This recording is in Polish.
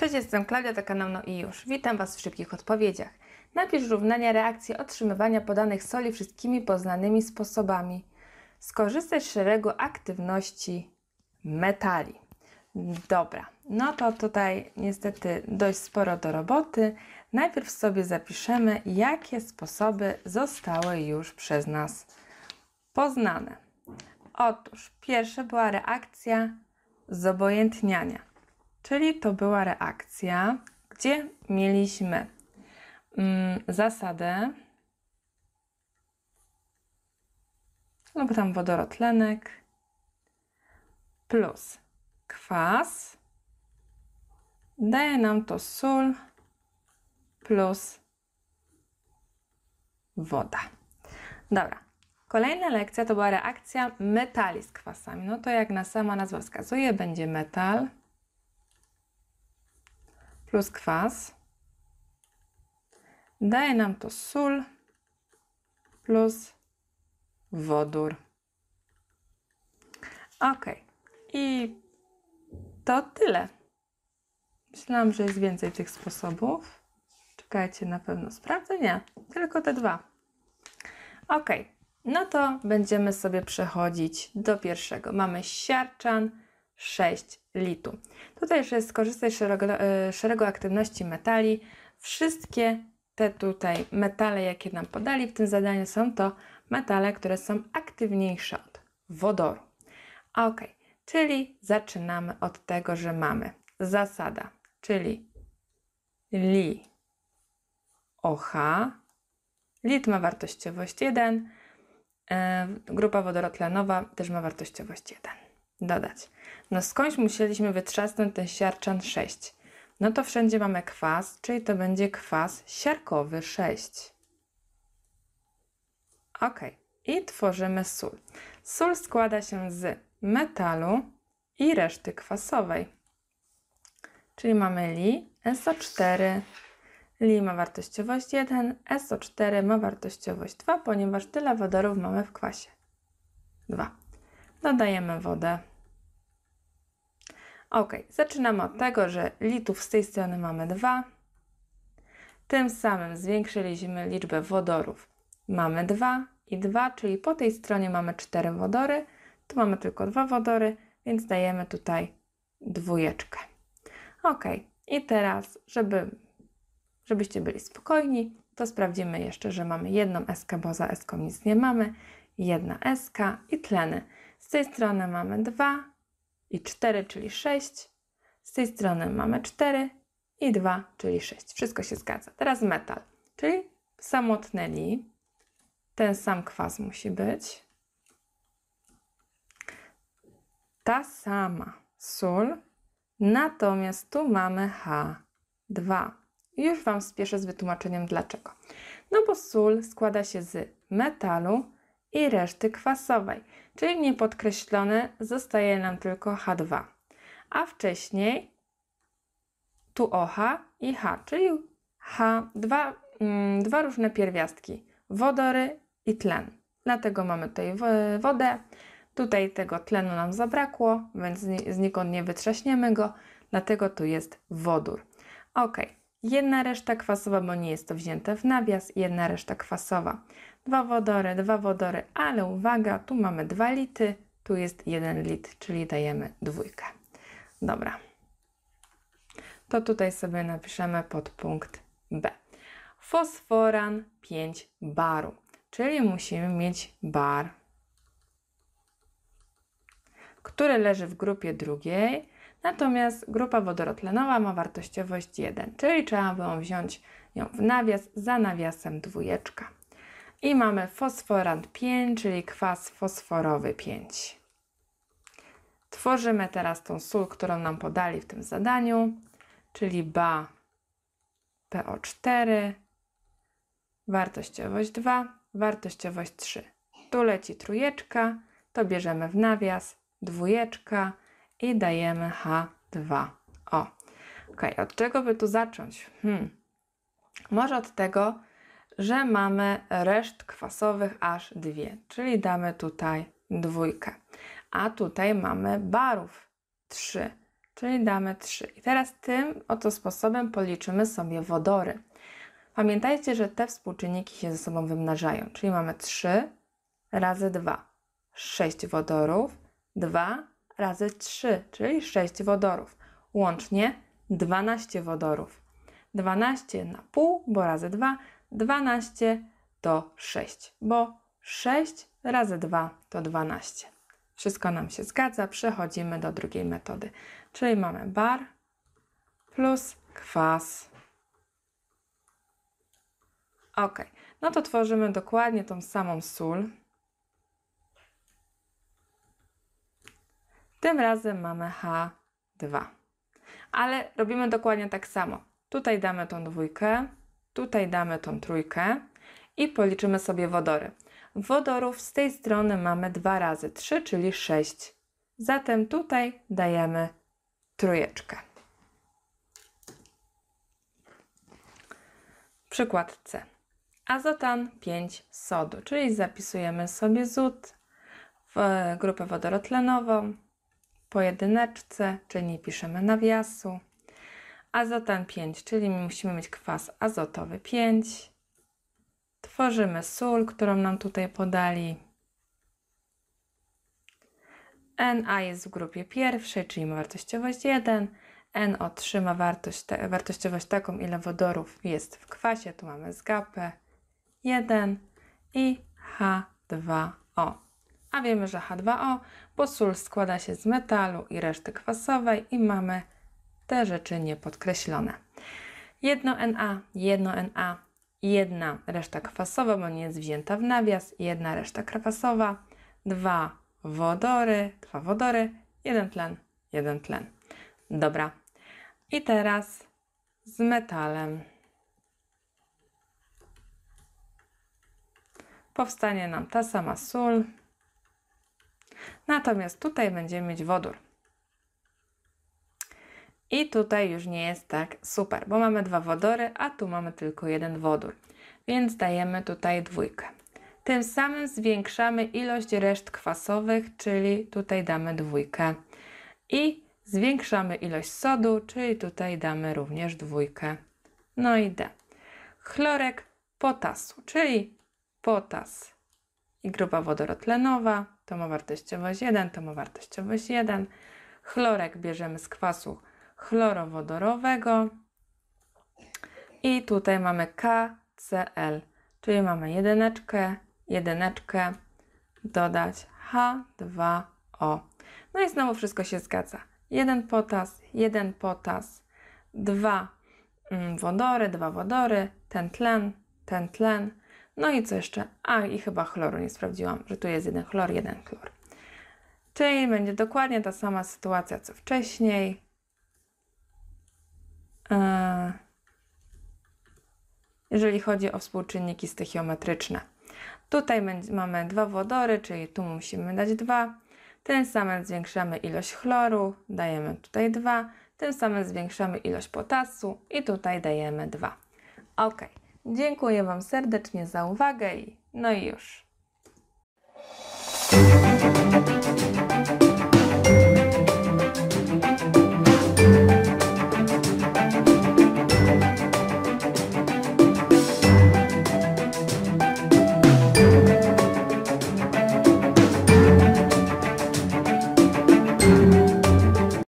Cześć, jestem Klaudia, to kanał No i już. Witam Was w szybkich odpowiedziach. Napisz równania reakcji otrzymywania podanych soli wszystkimi poznanymi sposobami. Skorzystaj z szeregu aktywności metali. Dobra, no to tutaj niestety dość sporo do roboty. Najpierw sobie zapiszemy, jakie sposoby zostały już przez nas poznane. Otóż pierwsza była reakcja zobojętniania. Czyli to była reakcja, gdzie mieliśmy mm, zasadę lub no tam wodorotlenek plus kwas daje nam to sól plus woda. Dobra. Kolejna lekcja to była reakcja metali z kwasami. No to jak na sama nazwa wskazuje, będzie metal plus kwas. Daje nam to sól plus wodór. Ok. I to tyle. Myślałam, że jest więcej tych sposobów. Czekajcie, na pewno sprawdzę. Nie, tylko te dwa. Ok. No to będziemy sobie przechodzić do pierwszego. Mamy siarczan 6 litu. Tutaj jest skorzystać z szeregu, szeregu aktywności metali. Wszystkie te tutaj metale, jakie nam podali w tym zadaniu, są to metale, które są aktywniejsze od wodoru. Ok, czyli zaczynamy od tego, że mamy zasada, czyli li OH. Lit ma wartościowość 1, e, grupa wodorotlenowa też ma wartościowość 1 dodać. No skądś musieliśmy wytrzasnąć ten siarczan 6. No to wszędzie mamy kwas, czyli to będzie kwas siarkowy 6. Ok, i tworzymy sól. Sól składa się z metalu i reszty kwasowej. Czyli mamy Li, SO4. Li ma wartościowość 1, SO4 ma wartościowość 2, ponieważ tyle wodorów mamy w kwasie. 2. Dodajemy wodę. Ok, zaczynamy od tego, że litów z tej strony mamy 2. Tym samym zwiększyliśmy liczbę wodorów. Mamy 2 i 2, czyli po tej stronie mamy 4 wodory. Tu mamy tylko 2 wodory, więc dajemy tutaj dwójeczkę. Ok, i teraz, żeby, żebyście byli spokojni, to sprawdzimy jeszcze, że mamy jedną eskę, bo za eską nic nie mamy. Jedna eska i tleny. Z tej strony mamy 2, i 4, czyli 6. Z tej strony mamy 4 i 2, czyli 6. Wszystko się zgadza. Teraz metal, czyli li. Ten sam kwas musi być. Ta sama sól. Natomiast tu mamy H2. Już Wam spieszę z wytłumaczeniem dlaczego. No bo sól składa się z metalu i reszty kwasowej, czyli niepodkreślone zostaje nam tylko H2. A wcześniej tu OH i H, czyli H, dwa, mm, dwa różne pierwiastki, wodory i tlen. Dlatego mamy tutaj wodę, tutaj tego tlenu nam zabrakło, więc znikąd nie wytrzaśniemy go, dlatego tu jest wodór. Ok, jedna reszta kwasowa, bo nie jest to wzięte w nawias, jedna reszta kwasowa dwa wodory, dwa wodory, ale uwaga, tu mamy dwa lity, tu jest jeden lit, czyli dajemy dwójkę. Dobra. To tutaj sobie napiszemy podpunkt B. Fosforan 5 baru, czyli musimy mieć bar, który leży w grupie drugiej, natomiast grupa wodorotlenowa ma wartościowość 1, czyli trzeba by wziąć ją w nawias za nawiasem dwójeczka. I mamy fosforant 5, czyli kwas fosforowy 5. Tworzymy teraz tą sól, którą nam podali w tym zadaniu, czyli Ba PO4, wartościowość 2, wartościowość 3. Tu leci trójeczka, to bierzemy w nawias, dwójeczka i dajemy H2. O, ok, od czego by tu zacząć? Hmm. Może od tego, że mamy reszt kwasowych aż dwie, czyli damy tutaj dwójkę. A tutaj mamy barów trzy, czyli damy trzy. I teraz tym oto sposobem policzymy sobie wodory. Pamiętajcie, że te współczynniki się ze sobą wymnażają, czyli mamy 3 razy 2, 6 wodorów, 2 razy 3, czyli 6 wodorów. Łącznie 12 wodorów. 12 na pół, bo razy 2 12 to 6, bo 6 razy 2 to 12. Wszystko nam się zgadza, przechodzimy do drugiej metody. Czyli mamy bar plus kwas. Ok, no to tworzymy dokładnie tą samą sól. Tym razem mamy H2. Ale robimy dokładnie tak samo. Tutaj damy tą dwójkę, Tutaj damy tą trójkę i policzymy sobie wodory. Wodorów z tej strony mamy 2 razy 3, czyli 6. Zatem tutaj dajemy trójeczkę. Przykład C. Azotan 5 sodu, czyli zapisujemy sobie zód w grupę wodorotlenową po jedyneczce, czyli nie piszemy nawiasu azotan 5, czyli musimy mieć kwas azotowy 5. Tworzymy sól, którą nam tutaj podali. Na jest w grupie pierwszej, czyli ma wartościowość 1. NO3 ma wartość, te, wartościowość taką, ile wodorów jest w kwasie. Tu mamy zgapę 1 i H2O. A wiemy, że H2O, bo sól składa się z metalu i reszty kwasowej i mamy te rzeczy niepodkreślone. Jedno NA, jedno NA, jedna reszta kwasowa, bo nie jest wzięta w nawias, jedna reszta kwasowa, dwa wodory, dwa wodory, jeden tlen, jeden tlen. Dobra. I teraz z metalem. Powstanie nam ta sama sól. Natomiast tutaj będziemy mieć wodór. I tutaj już nie jest tak super, bo mamy dwa wodory, a tu mamy tylko jeden wodór. Więc dajemy tutaj dwójkę. Tym samym zwiększamy ilość reszt kwasowych, czyli tutaj damy dwójkę. I zwiększamy ilość sodu, czyli tutaj damy również dwójkę. No i D. Chlorek potasu, czyli potas i grupa wodorotlenowa, wartościowość 1, wartościowość 1. Chlorek bierzemy z kwasu chlorowodorowego. I tutaj mamy KCl, czyli mamy jedyneczkę, jedyneczkę, dodać H2O. No i znowu wszystko się zgadza. Jeden potas, jeden potas, dwa mm, wodory, dwa wodory, ten tlen, ten tlen. No i co jeszcze? A, i chyba chloru nie sprawdziłam, że tu jest jeden chlor, jeden chlor. Czyli będzie dokładnie ta sama sytuacja co wcześniej. E, jeżeli chodzi o współczynniki stoichiometryczne. Tutaj mamy dwa wodory, czyli tu musimy dać dwa. Tym samym zwiększamy ilość chloru, dajemy tutaj dwa. Tym samym zwiększamy ilość potasu i tutaj dajemy dwa. Ok, dziękuję Wam serdecznie za uwagę i no i już.